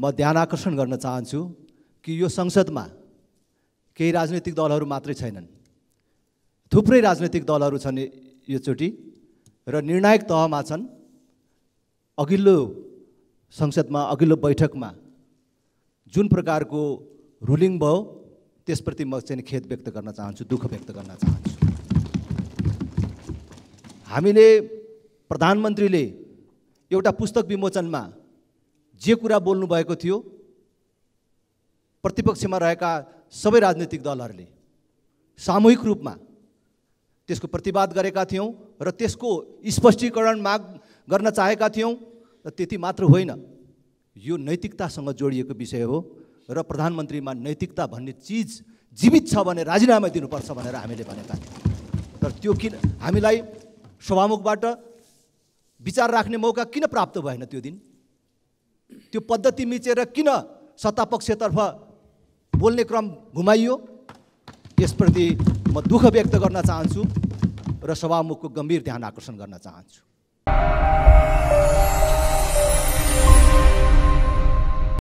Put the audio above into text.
म ध्यान आकर्षण गर्न चाहन्छु कि यो संसदमा केही राजनैतिक दलहरू मात्रै छैनन् थुप्रै राजनैतिक दलहरू छन् योचोटि र निर्णायक तहमा छन् अघिल्लो संसदमा अघिल्लो बैठकमा जुन प्रकारको रुलिङ भयो त्यसप्रति म चाहिँ खेद व्यक्त गर्न चाहन्छु दुःख व्यक्त गर्न चाहन्छु हामीले प्रधानमन्त्रीले एउटा पुस्तक विमोचनमा जे कुरा बोल्नुभएको थियो प्रतिपक्षमा रहेका सबै राजनीतिक दलहरूले सामूहिक रूपमा त्यसको प्रतिवाद गरेका थियौँ र त्यसको स्पष्टीकरण माग गर्न चाहेका थियौँ र त्यति मात्र होइन यो नैतिकतासँग जोडिएको विषय हो र प्रधानमन्त्रीमा नैतिकता भन्ने चिज जीवित छ भने राजीनामा दिनुपर्छ भनेर हामीले भनेका थियौँ तर त्यो किन हामीलाई सभामुखबाट विचार राख्ने मौका किन प्राप्त भएन त्यो दिन त्यो पद्धति मिचेर किन सत्तापक्षतर्फ बोल्ने क्रम घुमाइयो यसप्रति म दुःख व्यक्त गर्न चाहन्छु र सभामुखको गम्भीर ध्यान आकर्षण गर्न चाहन्छु